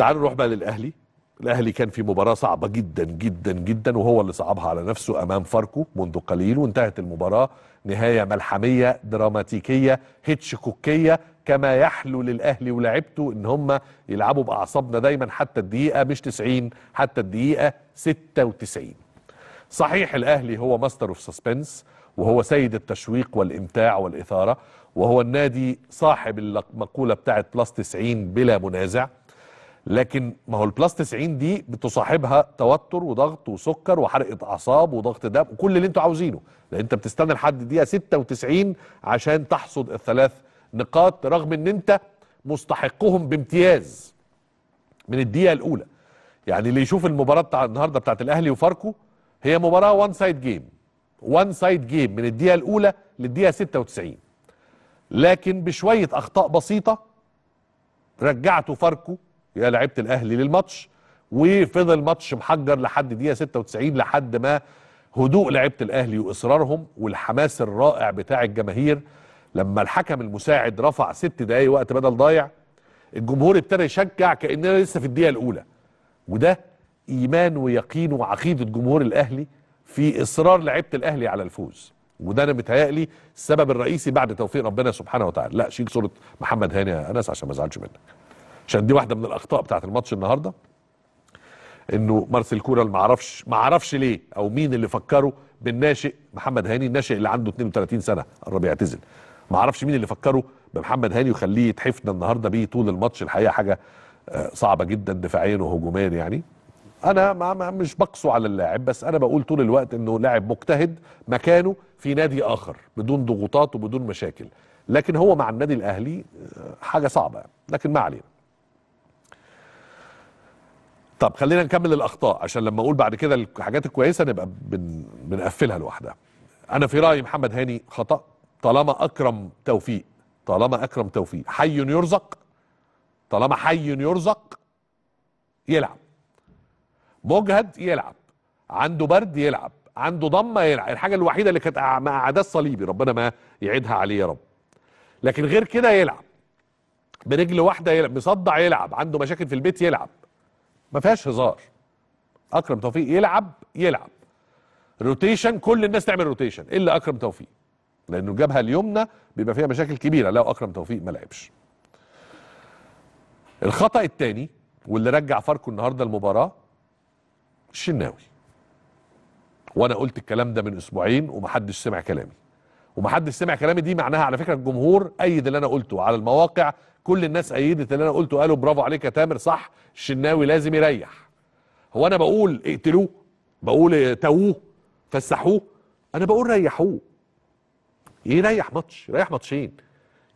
تعالوا نروح بقى للاهلي الاهلي كان في مباراه صعبه جدا جدا جدا وهو اللي صعبها على نفسه امام فاركو منذ قليل وانتهت المباراه نهايه ملحميه دراماتيكيه هيتشكوكيه كما يحلو للاهلي ولاعيبته ان هم يلعبوا باعصابنا دايما حتى الدقيقه مش 90 حتى الدقيقه 96 صحيح الاهلي هو ماستر اوف سسبنس وهو سيد التشويق والامتاع والاثاره وهو النادي صاحب المقوله بتاعه بلس 90 بلا منازع لكن ما هو البلس 90 دي بتصاحبها توتر وضغط وسكر وحرقه اعصاب وضغط دم وكل اللي انتوا عاوزينه لان انت بتستنى لحد الدقيقه 96 عشان تحصد الثلاث نقاط رغم ان انت مستحقهم بامتياز من الدقيقه الاولى يعني اللي يشوف المباراه بتاع النهارده بتاعت الاهلي وفاركو هي مباراه وان سايد جيم وان سايد جيم من الدقيقه الاولى للدقيقه 96 لكن بشويه اخطاء بسيطه رجعتوا فاركو يا لعيبه الاهلي للماتش وفضل ماتش محجر لحد دقيقه 96 لحد ما هدوء لعيبه الاهلي واصرارهم والحماس الرائع بتاع الجماهير لما الحكم المساعد رفع ست دقايق وقت بدل ضايع الجمهور ابتدى يشجع كاننا لسه في الدقيقه الاولى وده ايمان ويقين وعقيده جمهور الاهلي في اصرار لعيبه الاهلي على الفوز وده انا متهيألي السبب الرئيسي بعد توفيق ربنا سبحانه وتعالى لا شيل صوره محمد هاني يا انس عشان ما ازعلش منك عشان دي واحده من الاخطاء بتاعه الماتش النهارده انه مارسيل كولر ما عرفش ما عرفش ليه او مين اللي فكره بالناشئ محمد هاني الناشئ اللي عنده 32 سنه قرب يعتزل ما عرفش مين اللي فكره بمحمد هاني وخليه يتحفنا النهارده بيه طول الماتش الحقيقه حاجه آه، صعبه جدا دفاعيا وهجوميا يعني انا ما مش بقسو على اللاعب بس انا بقول طول الوقت انه لاعب مجتهد مكانه في نادي اخر بدون ضغوطات وبدون مشاكل لكن هو مع النادي الاهلي آه، حاجه صعبه لكن ما علينا طب خلينا نكمل الاخطاء عشان لما اقول بعد كده الحاجات الكويسه نبقى بن... بنقفلها لوحدها انا في رايي محمد هاني خطا طالما اكرم توفيق طالما اكرم توفيق حي يرزق طالما حي يرزق يلعب مجهد يلعب عنده برد يلعب عنده ضمه يلعب الحاجه الوحيده اللي كانت مع عداء الصليبي ربنا ما يعيدها عليه يا رب لكن غير كده يلعب برجل واحده يلعب مصدع يلعب عنده مشاكل في البيت يلعب ما فيهاش هزار اكرم توفيق يلعب يلعب روتيشن كل الناس تعمل روتيشن الا اكرم توفيق لانه الجبهه اليمنى بيبقى فيها مشاكل كبيره لو اكرم توفيق ما لعبش الخطا الثاني واللي رجع فاركو النهارده المباراه الشناوي وانا قلت الكلام ده من اسبوعين ومحدش سمع كلامي ومحدش سمع كلامي دي معناها على فكره الجمهور ايد اللي انا قلته على المواقع كل الناس ايدت اللي انا قلته قالوا برافو عليك يا تامر صح الشناوي لازم يريح هو انا بقول اقتلوه بقول توه فسحوه انا بقول ريحوه يريح ماتش يريح ماتشين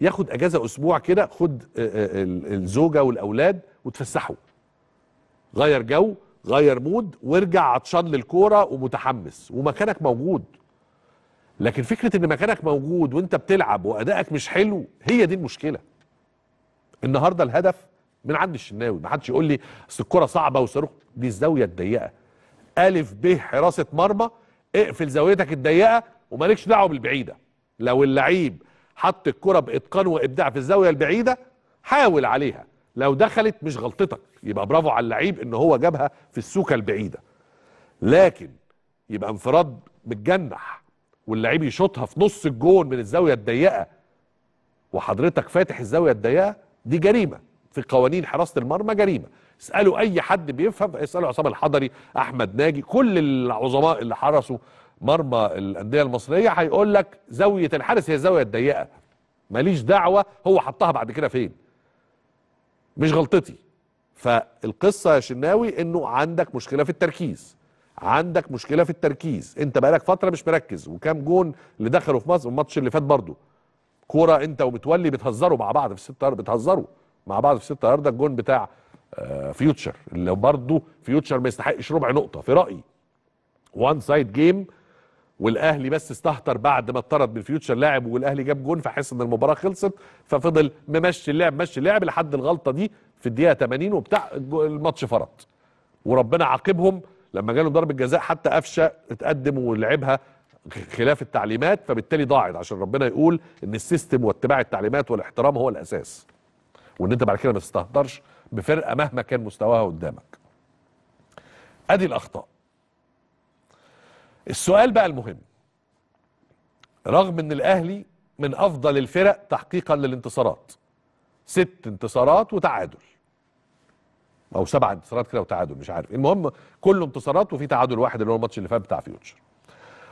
ياخد اجازه اسبوع كده خد آه، آه، الزوجه والاولاد وتفسحوا غير جو غير مود وارجع عطشان للكوره ومتحمس ومكانك موجود لكن فكره ان مكانك موجود وانت بتلعب وادائك مش حلو هي دي المشكله النهارده الهدف من عند الشناوي ما حدش يقول لي اصل الكره صعبه وصاروخ دي الزاويه الضيقه الف ب حراسه مرمى اقفل زاويتك الضيقه ومالكش دعوه بالبعيده لو اللعيب حط الكره باتقان وابداع في الزاويه البعيده حاول عليها لو دخلت مش غلطتك يبقى برافو على اللعيب ان هو جابها في السوكه البعيده لكن يبقى انفراد متجنح واللعيب يشوطها في نص الجون من الزاويه الضيقه وحضرتك فاتح الزاويه الضيقه دي جريمه في قوانين حراسه المرمى جريمه اسالوا اي حد بيفهم اسالوا عصام الحضري احمد ناجي كل العظماء اللي حرسوا مرمى الانديه المصريه هيقول لك زاويه الحارس هي الزاويه الضيقه ماليش دعوه هو حطها بعد كده فين مش غلطتي فالقصه يا شناوي انه عندك مشكله في التركيز عندك مشكله في التركيز انت بقالك فتره مش مركز وكام جون اللي دخلوا في مصر الماتش اللي فات برضه كوره انت ومتولي بتهزروا مع بعض في الست بتهزروا مع بعض في ستة ياردة الجون بتاع آه، فيوتشر اللي برضه فيوتشر ما يستحقش ربع نقطه في رايي وان سايد جيم والاهلي بس استهتر بعد ما اطرد من فيوتشر لاعب والاهلي جاب جون فحس ان المباراه خلصت ففضل ممشي اللعب مشي اللعب لحد الغلطه دي في الدقيقه 80 وبتاع الماتش فرط وربنا عاقبهم لما جاله ضربه جزاء حتى قفشه اتقدم ولعبها خلاف التعليمات فبالتالي ضاعت عشان ربنا يقول ان السيستم واتباع التعليمات والاحترام هو الاساس وان انت بعد كده ما تستهترش بفرقه مهما كان مستواها قدامك ادي الاخطاء السؤال بقى المهم رغم ان الاهلي من افضل الفرق تحقيقا للانتصارات ست انتصارات وتعادل او سبع انتصارات كده وتعادل مش عارف المهم كله انتصارات وفي تعادل واحد اللي هو الماتش اللي فات بتاع فيوتشر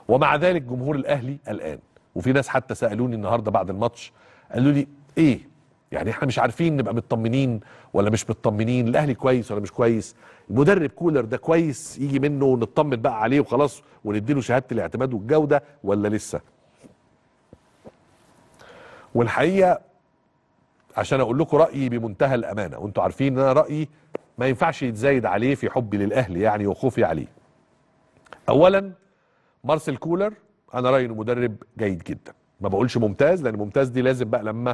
ومع ذلك جمهور الاهلي الان وفي ناس حتى سالوني النهارده بعد الماتش قالوا لي ايه يعني احنا مش عارفين نبقى مطمنين ولا مش مطمنين الاهلي كويس ولا مش كويس المدرب كولر ده كويس يجي منه ونطمن بقى عليه وخلاص ونديله شهاده الاعتماد والجوده ولا لسه والحقيقه عشان اقول لكم رايي بمنتهى الامانه وانتم عارفين ان انا رايي ما ينفعش يتزايد عليه في حبي للأهل يعني وخوفي عليه أولا مارسيل كولر أنا رأيي إنه مدرب جيد جدا ما بقولش ممتاز لأن ممتاز دي لازم بقى لما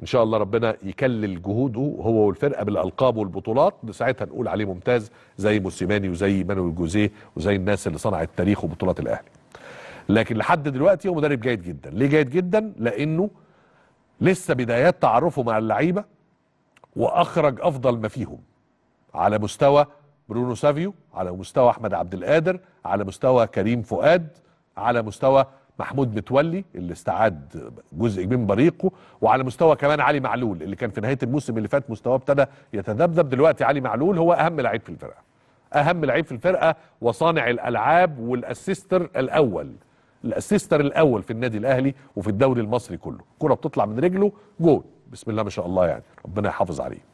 إن شاء الله ربنا يكلل جهوده هو والفرقة بالألقاب والبطولات ساعتها نقول عليه ممتاز زي موسيماني وزي مانويل جوزيه وزي الناس اللي صنعت تاريخ وبطولات الأهلي لكن لحد دلوقتي هو مدرب جيد جدا ليه جيد جدا لأنه لسه بدايات تعرفه مع اللعيبة وأخرج أفضل ما فيهم على مستوى برونو سافيو على مستوى احمد عبد القادر على مستوى كريم فؤاد على مستوى محمود متولي اللي استعاد جزء من بريقه وعلى مستوى كمان علي معلول اللي كان في نهايه الموسم اللي فات مستواه ابتدى يتذبذب دلوقتي علي معلول هو اهم لعيب في الفرقه اهم لعيب في الفرقه وصانع الالعاب والاسيستر الاول الاسيستر الاول في النادي الاهلي وفي الدوري المصري كله كره بتطلع من رجله جول بسم الله ما شاء الله يعني ربنا يحافظ عليه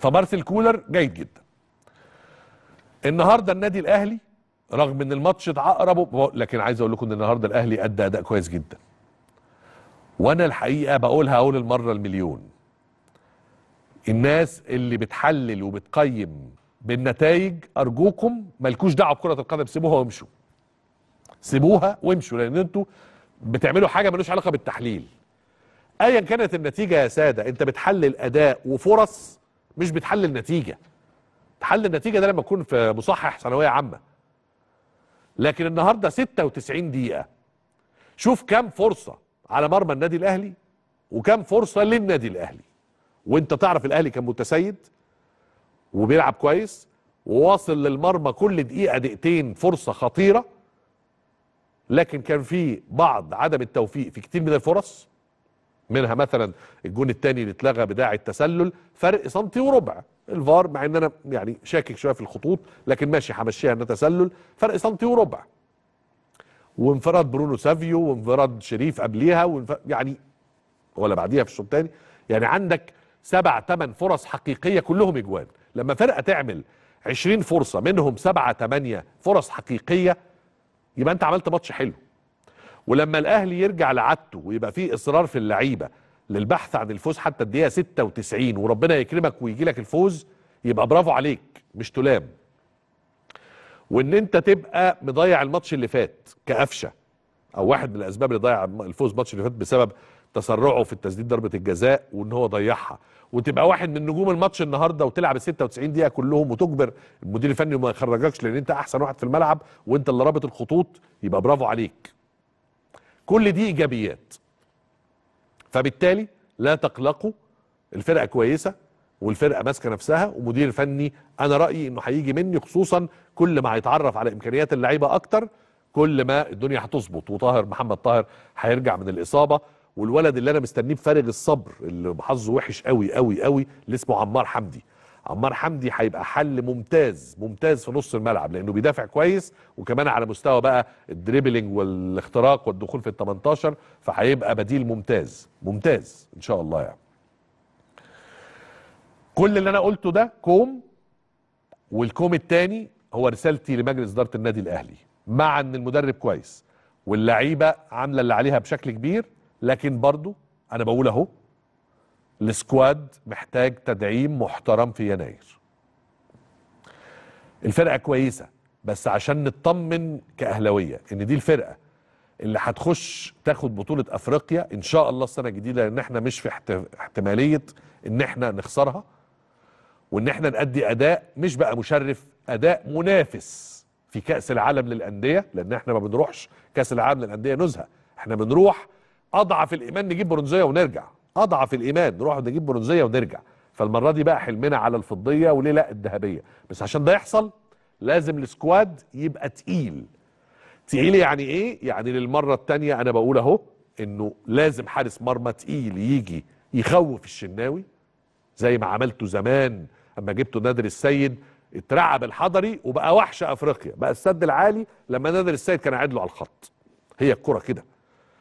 فمارسيل كولر جيد جدا النهارده النادي الاهلي رغم ان الماتش اتعقرب لكن عايز اقول لكم ان النهارده الاهلي ادى اداء كويس جدا وانا الحقيقه بقولها اول المره المليون الناس اللي بتحلل وبتقيم بالنتائج ارجوكم مالكوش دعوه بكره القدم سيبوها وامشوا سيبوها وامشوا لان انتوا بتعملوا حاجه ملوش علاقه بالتحليل ايا كانت النتيجه يا ساده انت بتحلل اداء وفرص مش بتحلل نتيجه تحلل النتيجه ده لما تكون في مصحح ثانويه عامه لكن النهارده 96 دقيقه شوف كام فرصه على مرمى النادي الاهلي وكام فرصه للنادي الاهلي وانت تعرف الاهلي كان متسيد وبيلعب كويس وواصل للمرمى كل دقيقه دقيقتين فرصه خطيره لكن كان في بعض عدم التوفيق في كتير من الفرص منها مثلا الجون الثاني اللي اتلغى بداعي التسلل فرق سنتي وربع الفار مع ان انا يعني شاكك شويه في الخطوط لكن ماشي همشيها انها تسلل فرق سنتي وربع وانفراد برونو سافيو وانفراد شريف قبليها وانف... يعني ولا بعديها في الشوط الثاني يعني عندك سبع ثمان فرص حقيقيه كلهم اجوان لما فرقه تعمل 20 فرصه منهم سبعه ثمانيه فرص حقيقيه يبقى انت عملت ماتش حلو ولما الاهلي يرجع لعادته ويبقى فيه اصرار في اللعيبه للبحث عن الفوز حتى الدقيقه 96 وربنا يكرمك ويجي لك الفوز يبقى برافو عليك مش تلام وان انت تبقى مضيع الماتش اللي فات كقفشه او واحد من الاسباب اللي ضيع الفوز الماتش اللي فات بسبب تسرعه في التسديد ضربه الجزاء وان هو ضيعها وتبقى واحد من نجوم الماتش النهارده وتلعب ال 96 دقيقه كلهم وتجبر المدير الفني ما يخرجكش لان انت احسن واحد في الملعب وانت اللي رابط الخطوط يبقى برافو عليك كل دي ايجابيات فبالتالي لا تقلقوا الفرقه كويسه والفرقه ماسكه نفسها ومدير فني انا رايي انه هيجي مني خصوصا كل ما هيتعرف على امكانيات اللعيبه اكتر كل ما الدنيا هتظبط وطاهر محمد طاهر هيرجع من الاصابه والولد اللي انا مستنيه بفارغ الصبر اللي حظه وحش قوي قوي قوي اللي اسمه عمار حمدي عمار حمدي هيبقى حل ممتاز ممتاز في نص الملعب لانه بيدافع كويس وكمان على مستوى بقى الدريبلينج والاختراق والدخول في ال 18 فهيبقى بديل ممتاز ممتاز ان شاء الله يعني. كل اللي انا قلته ده كوم والكوم الثاني هو رسالتي لمجلس اداره النادي الاهلي مع ان المدرب كويس واللعيبه عامله اللي عليها بشكل كبير لكن برضو انا بقول اهو السكواد محتاج تدعيم محترم في يناير الفرقه كويسه بس عشان نطمن كاهلاويه ان دي الفرقه اللي هتخش تاخد بطوله افريقيا ان شاء الله السنه الجديده لان احنا مش في احتماليه ان احنا نخسرها وان احنا نأدي اداء مش بقى مشرف اداء منافس في كاس العالم للانديه لان احنا ما بنروحش كاس العالم للانديه نزهه احنا بنروح اضعف الايمان نجيب برونزيه ونرجع اضعف الايمان نروح نجيب برونزيه ونرجع فالمره دي بقى حلمنا على الفضيه وليه لا الذهبيه بس عشان ده يحصل لازم السكواد يبقى تقيل تقيل يعني ايه يعني للمره الثانيه انا بقول اهو انه لازم حارس مرمى تقيل يجي يخوف الشناوي زي ما عملته زمان اما جبته نادر السيد اترعب الحضري وبقى وحش افريقيا بقى السد العالي لما نادر السيد كان قاعد له على الخط هي الكره كده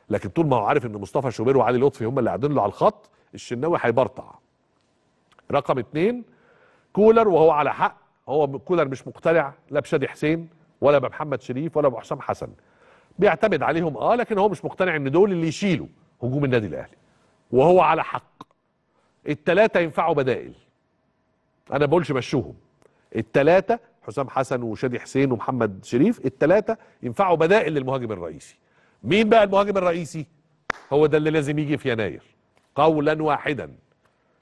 لكن طول ما هو عارف ان مصطفى شوبير وعلي لطفي هم اللي قاعدين له على الخط الشناوي هيبرطع رقم اتنين كولر وهو على حق هو كولر مش مقتنع لا بشادي حسين ولا بمحمد شريف ولا بحسام حسن بيعتمد عليهم اه لكن هو مش مقتنع ان دول اللي يشيلوا هجوم النادي الاهلي وهو على حق التلاتة ينفعوا بدائل انا بقولش مشوهم التلاتة حسام حسن وشادي حسين ومحمد شريف التلاتة ينفعوا بدائل للمهاجم الرئيسي مين بقى المهاجم الرئيسي هو ده اللي لازم يجي في يناير قولا واحدا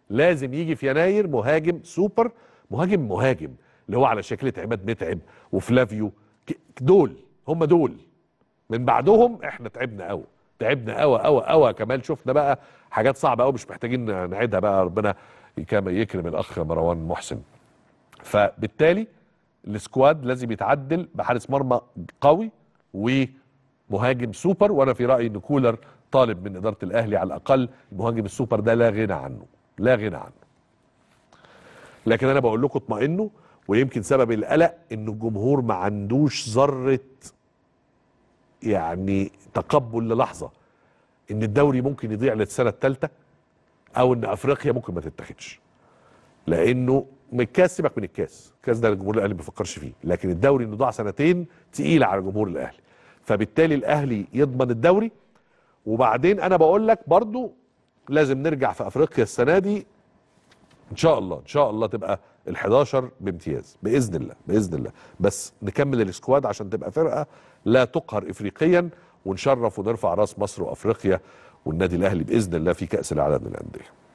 لازم يجي في يناير مهاجم سوبر مهاجم مهاجم اللي هو على شكل عماد متعب وفلافيو دول هم دول من بعدهم احنا تعبنا قوي تعبنا قوي قوي قوي كمال شفنا بقى حاجات صعبه قوي مش محتاجين نعيدها بقى ربنا يكرم الاخ مروان محسن فبالتالي السكواد لازم يتعدل بحارس مرمى قوي و مهاجم سوبر وانا في رايي ان كولر طالب من اداره الاهلي على الاقل المهاجم السوبر ده لا غنى عنه لا غنى عنه لكن انا بقول لكم اطمئنوا ويمكن سبب القلق ان الجمهور ما عندوش ذره يعني تقبل للحظه ان الدوري ممكن يضيع للسنه الثالثه او ان افريقيا ممكن ما تتاخدش لانه من الكاس سيبك من الكاس الكاس ده الجمهور الاهلي ما بيفكرش فيه لكن الدوري انه ضاع سنتين تقيل على جمهور الاهلي فبالتالي الاهلي يضمن الدوري وبعدين انا بقول لك برضو لازم نرجع في افريقيا السنه دي ان شاء الله ان شاء الله تبقى ال11 بامتياز باذن الله باذن الله بس نكمل السكواد عشان تبقى فرقه لا تقهر افريقيا ونشرف ونرفع راس مصر وافريقيا والنادي الاهلي باذن الله في كاس العالم للانديه